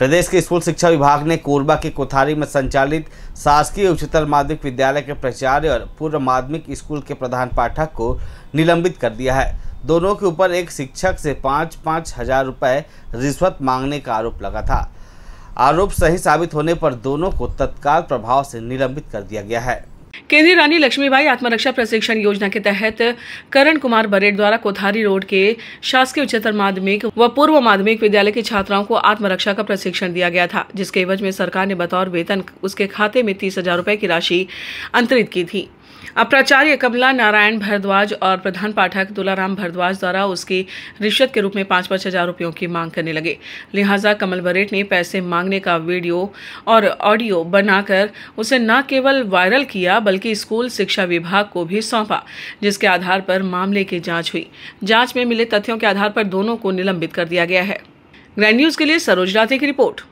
प्रदेश के स्कूल शिक्षा विभाग ने कोरबा के कोथारी में संचालित शासकीय उच्चतर माध्यमिक विद्यालय के प्राचार्य और पूर्व माध्यमिक स्कूल के प्रधान पाठक को निलंबित कर दिया है दोनों के ऊपर एक शिक्षक से पाँच पाँच हजार रुपये रिश्वत मांगने का आरोप लगा था आरोप सही साबित होने पर दोनों को तत्काल प्रभाव से निलंबित कर दिया गया है केंद्रीय रानी लक्ष्मीबाई आत्मरक्षा प्रशिक्षण योजना के तहत करण कुमार बरेड द्वारा कोथारी रोड के शासकीय उच्चतर माध्यमिक व पूर्व माध्यमिक विद्यालय की छात्राओं को आत्मरक्षा का प्रशिक्षण दिया गया था जिसके एवज में सरकार ने बतौर वेतन उसके खाते में तीस हजार रूपए की राशि अंतरित की थी अब प्राचार्य कमला नारायण भारद्वाज और प्रधान पाठक दुलाराम भारद्वाज द्वारा उसकी रिश्वत के रूप में पाँच पांच हजार रुपयों की मांग करने लगे लिहाजा कमल बरेट ने पैसे मांगने का वीडियो और ऑडियो बनाकर उसे न केवल वायरल किया बल्कि स्कूल शिक्षा विभाग को भी सौंपा जिसके आधार पर मामले की जाँच हुई जाँच में मिले तथ्यों के आधार पर दोनों को निलंबित कर दिया गया है ग्रैंड न्यूज़ के लिए सरोज राते की रिपोर्ट